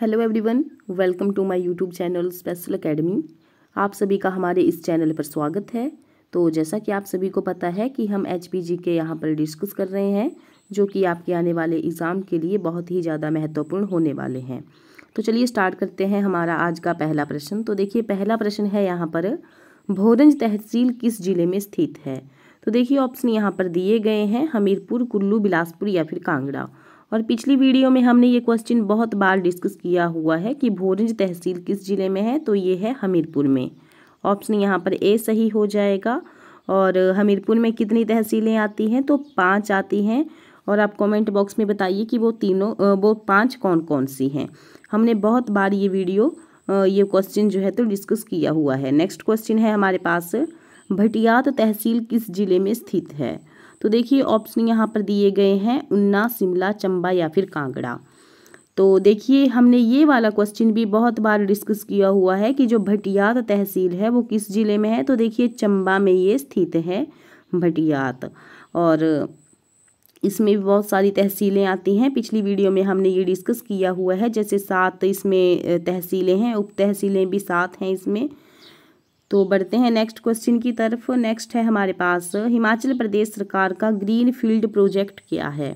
hello everyone welcome to my YouTube channel special academy आप सभी का हमारे इस चैनल पर स्वागत है तो जैसा कि आप सभी को पता है कि हम एच के यहाँ पर डिस्कस कर रहे हैं जो कि आपके आने वाले एग्ज़ाम के लिए बहुत ही ज़्यादा महत्वपूर्ण होने वाले हैं तो चलिए स्टार्ट करते हैं हमारा आज का पहला प्रश्न तो देखिए पहला प्रश्न है यहाँ पर भोरंज तहसील किस ज़िले में स्थित है तो देखिए ऑप्शन यहाँ पर दिए गए हैं हमीरपुर कुल्लू बिलासपुर या फिर कांगड़ा और पिछली वीडियो में हमने ये क्वेश्चन बहुत बार डिस्कस किया हुआ है कि भोरंज तहसील किस ज़िले में है तो ये है हमीरपुर में ऑप्शन यहाँ पर ए सही हो जाएगा और हमीरपुर में कितनी तहसीलें आती हैं तो पाँच आती हैं और आप कमेंट बॉक्स में बताइए कि वो तीनों वो पांच कौन कौन सी हैं हमने बहुत बार ये वीडियो ये क्वेश्चन जो है तो डिस्कस किया हुआ है नेक्स्ट क्वेश्चन है हमारे पास भटियात तहसील किस ज़िले में स्थित है तो देखिए ऑप्शन यहाँ पर दिए गए हैं उन्ना शिमला चंबा या फिर कांगड़ा तो देखिए हमने ये वाला क्वेश्चन भी बहुत बार डिस्कस किया हुआ है कि जो भटियात तहसील है वो किस ज़िले में है तो देखिए चंबा में ये स्थित है भटियात और इसमें भी बहुत सारी तहसीलें आती हैं पिछली वीडियो में हमने ये डिस्कस किया हुआ है जैसे सात इसमें तहसीलें हैं उप तहसीलें भी सात हैं इसमें तो बढ़ते हैं नेक्स्ट क्वेश्चन की तरफ नेक्स्ट है हमारे पास हिमाचल प्रदेश सरकार का ग्रीन फील्ड प्रोजेक्ट क्या है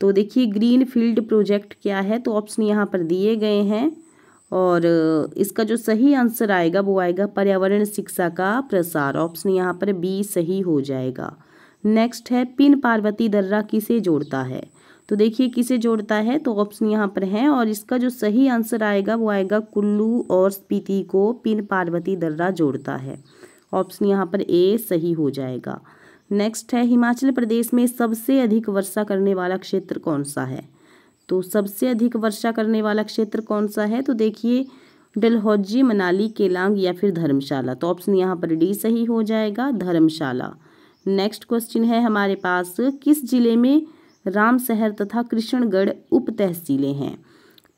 तो देखिए ग्रीन फील्ड प्रोजेक्ट क्या है तो ऑप्शन यहाँ पर दिए गए हैं और इसका जो सही आंसर आएगा वो आएगा पर्यावरण शिक्षा का प्रसार ऑप्शन यहाँ पर बी सही हो जाएगा नेक्स्ट है पिन पार्वती दर्रा किसे जोड़ता है तो देखिए किसे जोड़ता है तो ऑप्शन यहाँ पर हैं और इसका जो सही आंसर आएगा वो आएगा कुल्लू और स्पीति को पिन पार्वती दर्रा जोड़ता है ऑप्शन यहाँ पर ए सही हो जाएगा नेक्स्ट है हिमाचल प्रदेश में सबसे अधिक वर्षा करने वाला क्षेत्र कौन सा है तो सबसे अधिक वर्षा करने वाला क्षेत्र कौन सा है तो देखिए डलहौजी मनाली केलांग या फिर धर्मशाला तो ऑप्शन यहाँ पर डी सही हो जाएगा धर्मशाला नेक्स्ट क्वेश्चन है हमारे पास किस जिले में रामशहर तथा कृष्णगढ़ उप तहसीलें हैं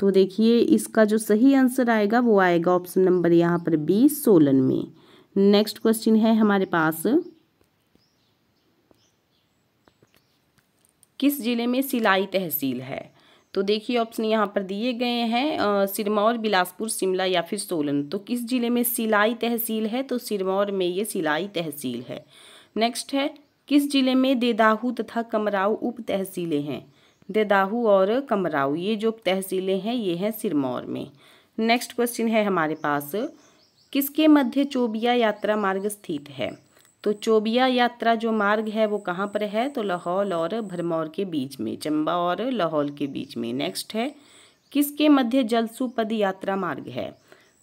तो देखिए इसका जो सही आंसर आएगा वो आएगा ऑप्शन नंबर यहाँ पर बी सोलन में नेक्स्ट क्वेश्चन है हमारे पास किस जिले में सिलाई तहसील है तो देखिए ऑप्शन यहाँ पर दिए गए हैं सिरमौर बिलासपुर शिमला या फिर सोलन तो किस जिले में सिलाई तहसील है तो सिरमौर में ये सिलाई तहसील है नेक्स्ट है किस जिले में देदाहू तथा कमराऊ उप तहसीलें हैं देदाहू और कमराऊ ये जो तहसीलें हैं ये हैं सिरमौर में नेक्स्ट क्वेश्चन है हमारे पास किसके मध्य चोबिया यात्रा मार्ग स्थित है तो चोबिया यात्रा जो मार्ग है वो कहाँ पर है तो लाहौल और भरमौर के बीच में चंबा और लाहौल के बीच में नेक्स्ट है किसके मध्य जलसुपद पद यात्रा मार्ग है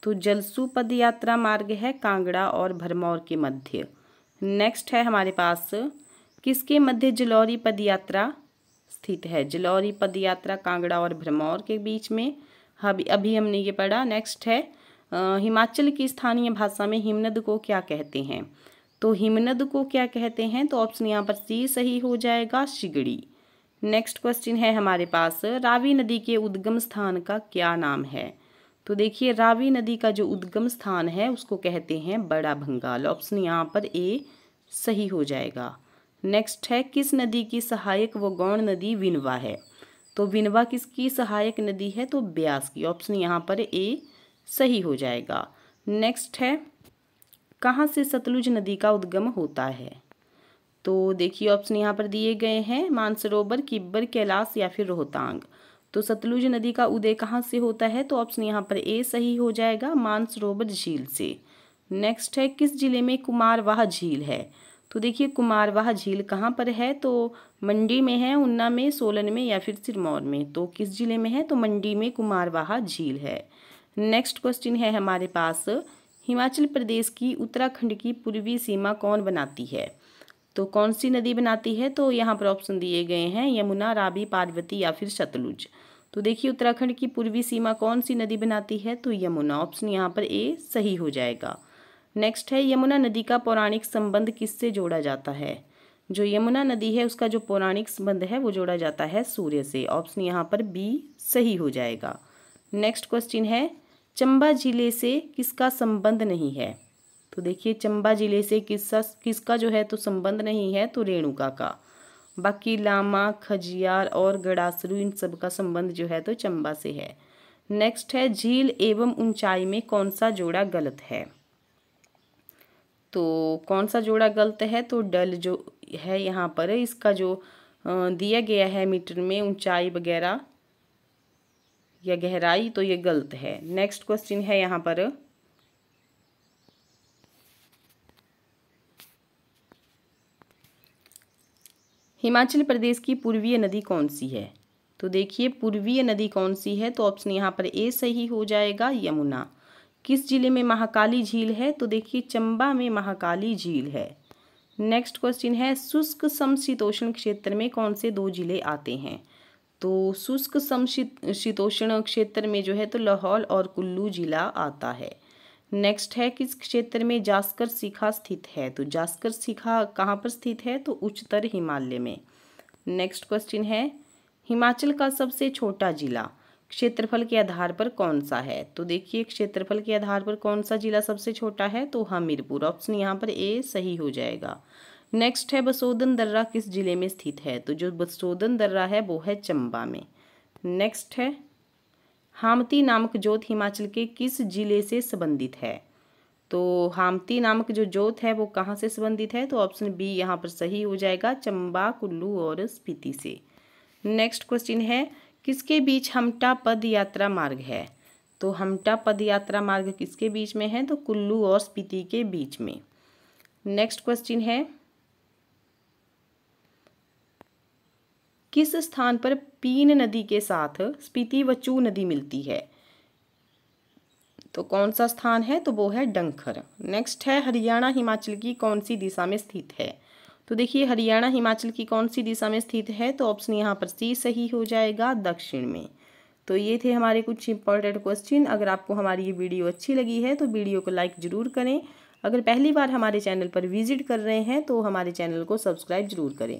तो जलसुपद यात्रा मार्ग है कांगड़ा और भरमौर के मध्य नेक्स्ट है हमारे पास किसके मध्य जलौरी पद यात्रा स्थित है जलौरी पद यात्रा कांगड़ा और भरमौर के बीच में अभी अभी हमने ये पढ़ा नेक्स्ट है हिमाचल की स्थानीय भाषा में हिमनद को क्या कहते हैं तो हिमनद को क्या कहते हैं तो ऑप्शन यहाँ पर सी सही हो जाएगा शिगड़ी नेक्स्ट क्वेश्चन है हमारे पास रावी नदी के उद्गम स्थान का क्या नाम है तो देखिए रावी नदी का जो उद्गम स्थान है उसको कहते हैं बड़ा भंगाल ऑप्शन यहाँ पर ए सही हो जाएगा नेक्स्ट है किस नदी की सहायक व गौण नदी विनवा है तो विनवा किसकी सहायक नदी है तो ब्यास की ऑप्शन यहाँ पर ए सही हो जाएगा नेक्स्ट है कहाँ से सतलुज नदी का उद्गम होता है तो देखिए ऑप्शन यहाँ पर दिए गए हैं मानसरोवर किब्बर कैलाश या फिर रोहतांग तो सतलुज नदी का उदय कहाँ से होता है तो ऑप्शन यहाँ पर ए सही हो जाएगा मानसरोवर झील से नेक्स्ट है किस जिले में कुमारवाह झील है तो देखिए कुमारवाह झील कहाँ पर है तो मंडी में है उन्ना में सोलन में या फिर सिरमौर में तो किस जिले में है तो मंडी में कुमारवाह झील है नेक्स्ट क्वेश्चन है हमारे पास हिमाचल प्रदेश की उत्तराखंड की पूर्वी सीमा कौन बनाती है तो कौन सी नदी बनाती है तो यहाँ पर ऑप्शन दिए गए हैं यमुना राबी पार्वती या फिर सतलुज तो देखिए उत्तराखंड की पूर्वी सीमा कौन सी नदी बनाती है तो यमुना ऑप्शन यहाँ पर ए सही हो जाएगा नेक्स्ट है यमुना नदी का पौराणिक संबंध किससे जोड़ा जाता है जो यमुना नदी है उसका जो पौराणिक संबंध है वो जोड़ा जाता है सूर्य से ऑप्शन यहाँ पर बी सही हो जाएगा नेक्स्ट क्वेश्चन है चंबा जिले से किसका संबंध नहीं है तो देखिए चंबा जिले से किसका किसका जो है तो संबंध नहीं है तो रेणुका का बाकी लामा खजियार और गड़ासरू इन सब का संबंध जो है तो चंबा से है नेक्स्ट है झील एवं ऊंचाई में कौन सा जोड़ा गलत है तो कौन सा जोड़ा गलत है तो डल जो है यहाँ पर इसका जो दिया गया है मीटर में ऊंचाई वगैरह या गहराई तो ये गलत है नेक्स्ट क्वेश्चन है यहाँ पर हिमाचल प्रदेश की पूर्वीय नदी कौन सी है तो देखिए पूर्वीय नदी कौन सी है तो ऑप्शन यहाँ पर ए सही हो जाएगा यमुना किस जिले में महाकाली झील है तो देखिए चंबा में महाकाली झील है नेक्स्ट क्वेश्चन है शुष्क समशीतोष्ण क्षेत्र में कौन से दो जिले आते हैं तो शुष्क समशीत शीतोष्ण क्षेत्र में जो है तो लाहौल और कुल्लू जिला आता है नेक्स्ट है किस क्षेत्र में जास्कर शिखा स्थित है तो जास्कर शिखा कहाँ पर स्थित है तो उच्चतर हिमालय में नेक्स्ट क्वेश्चन है हिमाचल का सबसे छोटा जिला क्षेत्रफल के आधार पर कौन सा है तो देखिए क्षेत्रफल के आधार पर कौन सा जिला सबसे छोटा है तो हमीरपुर ऑप्शन यहाँ पर ए सही हो जाएगा नेक्स्ट है बसोदन दर्रा किस जिले में स्थित है तो जो बसोदन दर्रा है वो है चंबा में नेक्स्ट है हामती नामक जोत हिमाचल के किस जिले से संबंधित है तो हामती नामक जो जोत है वो कहाँ से संबंधित है तो ऑप्शन बी यहाँ पर सही हो जाएगा चंबा कुल्लू और स्पीति से नेक्स्ट क्वेश्चन है किसके बीच हमटा पद यात्रा मार्ग है तो हमटा पद यात्रा मार्ग किसके बीच में है तो कुल्लू और स्पीति के बीच में नेक्स्ट क्वेश्चन है किस स्थान पर पीन नदी के साथ स्पीति व चू नदी मिलती है तो कौन सा स्थान है तो वो है डंखर नेक्स्ट है हरियाणा हिमाचल की कौन सी दिशा में स्थित है तो देखिए हरियाणा हिमाचल की कौन सी दिशा में स्थित है तो ऑप्शन यहाँ पर सी सही हो जाएगा दक्षिण में तो ये थे हमारे कुछ इंपॉर्टेंट क्वेश्चन अगर आपको हमारी ये वीडियो अच्छी लगी है तो वीडियो को लाइक ज़रूर करें अगर पहली बार हमारे चैनल पर विजिट कर रहे हैं तो हमारे चैनल को सब्सक्राइब ज़रूर करें